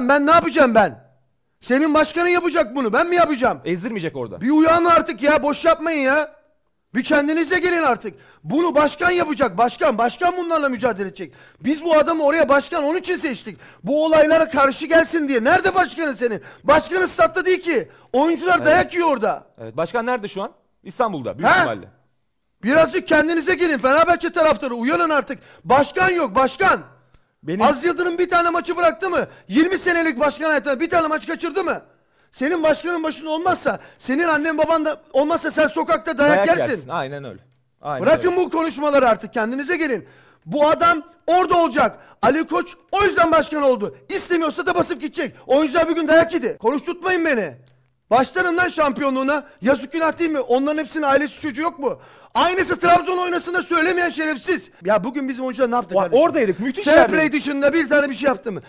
Lan ben ne yapacağım ben? Senin başkanın yapacak bunu. Ben mi yapacağım? Ezdirmeyecek orada. Bir uyanın artık ya. Boş yapmayın ya. Bir kendinize gelin artık. Bunu başkan yapacak. Başkan. Başkan bunlarla mücadele edecek. Biz bu adamı oraya başkan onun için seçtik. Bu olaylara karşı gelsin diye. Nerede başkanın senin? Başkanın statta değil ki. Oyuncular evet. dayak yiyor orada. Evet. Başkan nerede şu an? İstanbul'da. Büyük ihtimalle. Birazcık kendinize gelin. Fenerbahçe taraftarı uyanın artık. Başkan yok. Başkan. Benim... Az Yıldırım bir tane maçı bıraktı mı? 20 senelik başkan hayatında bir tane maç kaçırdı mı? Senin başkanın başında olmazsa, senin annen baban da olmazsa sen sokakta dayak, dayak yersin. yersin. Aynen öyle. Aynen Bırakın öyle. bu konuşmaları artık kendinize gelin. Bu adam orada olacak. Ali Koç o yüzden başkan oldu. İstemiyorsa da basıp gidecek. Oyuncular bir gün dayak yedi. Konuş tutmayın beni. Başlarım lan şampiyonluğuna. Yazık günah değil mi? Onların hepsinin ailesi çocuğu yok mu? Aynısı Trabzon oynasın da söylemeyen şerefsiz. Ya bugün bizim oyuncular ne yaptı kardeşim? Oradaydık müthiş Fair play dışında bir tane bir şey yaptı mı?